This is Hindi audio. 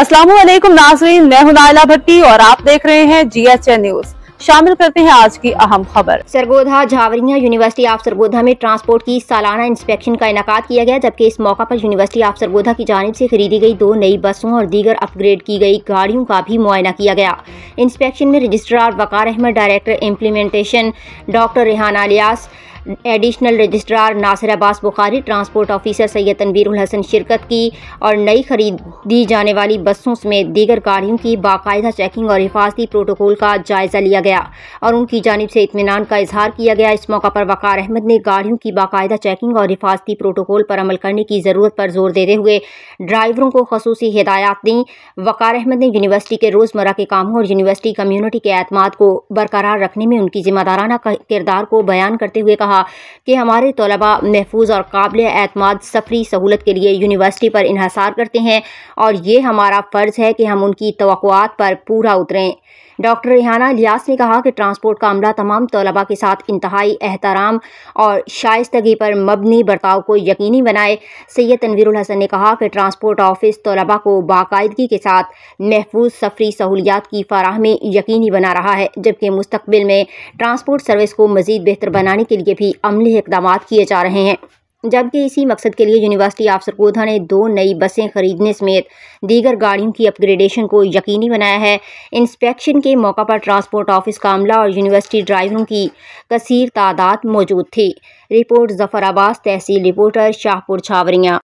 असलम नाजरीन मैं हूं नायला भट्टी और आप देख रहे हैं जीएचएन न्यूज़ शामिल करते हैं आज की अहम खबर सरगोधा झावरिया यूनिवर्सिटी ऑफ सरगोधा में ट्रांसपोर्ट की सालाना इंस्पेक्शन का इनका किया गया जबकि इस मौका पर यूनिवर्सिटी ऑफ सरगोधा की जानब से खरीदी गई दो नई बसों और दीगर अपग्रेड की गई गाड़ियों का भी मुआयना किया गया इंस्पेक्शन में registrar Waqar Ahmad director implementation doctor Rehan Ilyas additional registrar Nasir Abbas Bukhari transport officer Syed Tanveer Hasan शिरकत की और नई खरीद दी जाने वाली बसों समेत दीगर गाड़ियों की बाकायदा चेकिंग और हिफाजती प्रोटोकॉल का जायजा लिया गया और उनकी जानब से इतमान का इजहार किया गया इस मौका पर वकार अहमद ने गाड़ियों की बाकायदा चेकिंग और हिफाजती प्रोटोकॉल पर अमल करने की ज़रूरत पर जोर देते हुए ड्राइवरों को खसूस हिदायत दी वकार अहमद ने यूनिवर्सिटी के रोज़मर्रा के कामों और यूनिवर्सिटी कम्यूनिटी के अतमाद को बरकरार रखने में उनकी जिम्मेदाराना किरदार को बयान करते हुए कहा कहा कि हमारे तलबा महफूज और काबिल एतम सफरी सहूलत के लिए यूनिवर्सिटी पर इहसार करते हैं और ये हमारा फ़र्ज़ है कि हम उनकी तो पर पूरा उतरें डॉक्टर रिहाना लियास ने कहा कि ट्रांसपोर्ट का अमला तमाम तलबा के साथ इंतहाई एहतराम और शाइस्तगी पर मबनी बर्ताव को यकीनी बनाए सैयद तनवीर हसन ने कहा कि ट्रांसपोर्ट ऑफिस तलबा को बाकायदगी के साथ महफूज सफरी सहूलियात की फराहमी यकीनी बना रहा है जबकि मुस्तबिल में ट्रांसपोर्ट सर्विस को मज़ीद बेहतर बनाने के लिए भी अमली इकदाम किए जा रहे हैं जबकि इसी मकसद के लिए यूनिवर्सिटी ऑफ सरकोधा ने दो नई बसें खरीदने समेत दीगर गाड़ियों की अपग्रेडेशन को यकीनी बनाया है इंस्पेक्शन के मौका पर ट्रांसपोर्ट ऑफिस का अमला और यूनिवर्सिटी ड्राइवरों की कसीर तादाद मौजूद थी रिपोर्ट जफर आबास तहसील रिपोर्टर शाहपुर छावरियाँ